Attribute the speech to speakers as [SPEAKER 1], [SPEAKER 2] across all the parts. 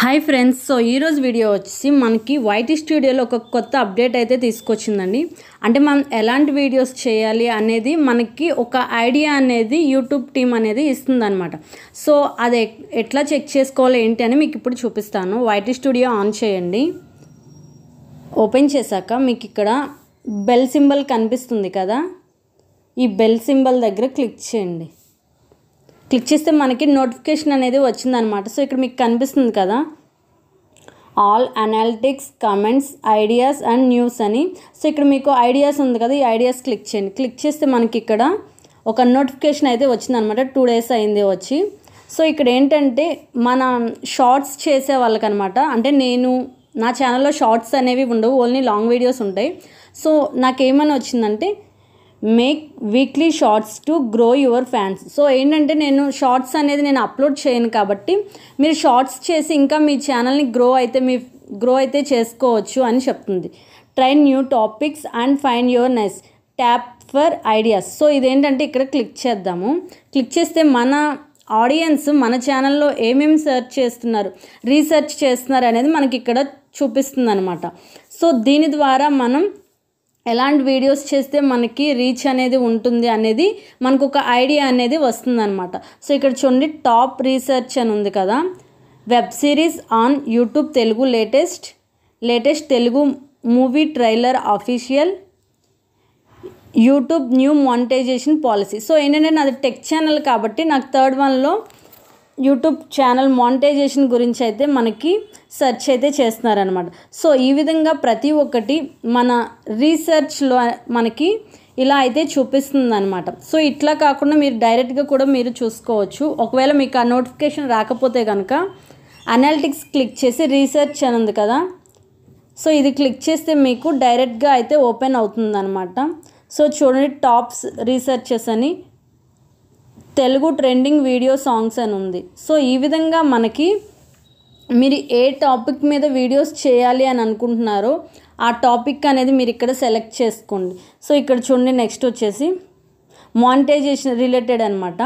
[SPEAKER 1] hi friends so ఈరోజు video వచ్చి మనకి వైటీ స్టూడియోలో ఒక కొత్త అప్డేట్ అయితే తీసుకొచ్చిందండి అంటే మనం ఎలాంటి వీడియోస్ చేయాలి అనేది మనకి ఒక ఐడియా అనేది యూట్యూబ్ టీం అనేది ఇస్తుందనమాట సో అది ఎట్లా చెక్ చేసుకోవాలి ఏంటి అని మీకు ఇప్పుడు చూపిస్తాను వైటి స్టూడియో ఆన్ చేయండి ఓపెన్ చేశాక మీకు ఇక్కడ బెల్ సింబల్ కనిపిస్తుంది కదా ఈ బెల్ సింబల్ దగ్గర క్లిక్ చేయండి క్లిక్ చేస్తే మనకి నోటిఫికేషన్ అనేది వచ్చిందనమాట సో ఇక్కడ మీకు కనిపిస్తుంది కదా all analytics comments ideas and news అని సో ఇక్కడ మీకు ఐడియాస్ ఉంది కదా ఈ ఐడియాస్ క్లిక్ చేయండి క్లిక్ చేస్తే మనకి ఇక్కడ ఒక నోటిఫికేషన్ అయితే వచ్చిందనమాట టూ డేస్ అయింది వచ్చి సో ఇక్కడ ఏంటంటే మన షార్ట్స్ చేసే వాళ్ళకనమాట అంటే నేను నా ఛానల్లో షార్ట్స్ అనేవి ఉండవు ఓన్లీ లాంగ్ వీడియోస్ ఉంటాయి సో నాకేమని వచ్చిందంటే make weekly shorts to grow your fans so ఏంటంటే నేను షార్ట్స్ అనేది నేను అప్లోడ్ చేయను కాబట్టి మీరు షార్ట్స్ చేసి ఇంకా మీ ఛానల్ని గ్రో అయితే మీ గ్రో అయితే చేసుకోవచ్చు అని చెప్తుంది try new topics and find your nice tap for ideas so ఇదేంటంటే ఇక్కడ క్లిక్ చేద్దాము క్లిక్ చేస్తే మన ఆడియన్స్ మన ఛానల్లో ఏమేమి సెర్చ్ చేస్తున్నారు రీసెర్చ్ చేస్తున్నారు అనేది మనకి ఇక్కడ చూపిస్తుంది అనమాట సో దీని ద్వారా మనం ఎలాంటి వీడియోస్ చేస్తే మనకి రీచ్ అనేది ఉంటుంది అనేది మనకు ఒక ఐడియా అనేది అనమాట సో ఇక్కడ చూడండి టాప్ రీసెర్చ్ అని ఉంది కదా web series on YouTube Telugu latest latest Telugu movie trailer official YouTube new monetization policy so ఏంటంటే నాది టెక్ ఛానల్ కాబట్టి నాకు థర్డ్ వన్లో యూట్యూబ్ ఛానల్ మానిటైజేషన్ గురించి అయితే మనకి సెర్చ్ అయితే చేస్తున్నారనమాట సో ఈ విధంగా ప్రతి ఒక్కటి మన రీసెర్చ్లో మనకి ఇలా అయితే చూపిస్తుంది అనమాట సో ఇట్లా కాకుండా మీరు డైరెక్ట్గా కూడా మీరు చూసుకోవచ్చు ఒకవేళ మీకు ఆ నోటిఫికేషన్ రాకపోతే కనుక అనాలిటిక్స్ క్లిక్ చేసి రీసెర్చ్ అని ఉంది కదా సో ఇది క్లిక్ చేస్తే మీకు డైరెక్ట్గా అయితే ఓపెన్ అవుతుంది అనమాట సో చూడండి టాప్స్ రీసెర్చెస్ అని తెలుగు ట్రెండింగ్ వీడియో సాంగ్స్ అని ఉంది సో ఈ విధంగా మనకి మీరు ఏ టాపిక్ మీద వీడియోస్ చేయాలి అని అనుకుంటున్నారో ఆ టాపిక్ అనేది మీరు ఇక్కడ సెలెక్ట్ చేసుకోండి సో ఇక్కడ చూడండి నెక్స్ట్ వచ్చేసి మానిటైజేషన్ రిలేటెడ్ అనమాట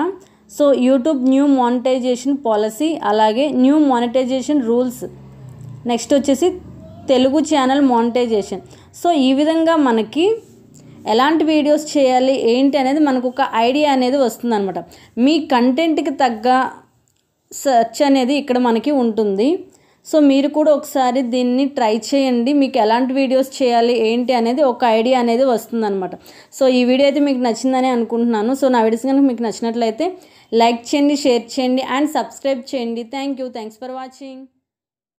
[SPEAKER 1] so YouTube new monetization policy అలాగే న్యూ మానిటైజేషన్ రూల్స్ నెక్స్ట్ వచ్చేసి తెలుగు ఛానల్ మానిటైజేషన్ సో ఈ విధంగా మనకి ఎలాంటి వీడియోస్ చేయాలి ఏంటి అనేది మనకు ఒక ఐడియా అనేది అనమాట మీ కంటెంట్కి తగ్గ సెర్చ్ అనేది ఇక్కడ మనకి ఉంటుంది సో మీరు కూడా ఒకసారి దీన్ని ట్రై చేయండి మీకు ఎలాంటి వీడియోస్ చేయాలి ఏంటి అనేది ఒక ఐడియా అనేది వస్తుందన్నమాట సో ఈ వీడియో అయితే మీకు నచ్చిందని అనుకుంటున్నాను సో నా వీడియోస్ కనుక మీకు నచ్చినట్లయితే లైక్ చేయండి షేర్ చేయండి అండ్ సబ్స్క్రైబ్ చేయండి thank you thanks for watching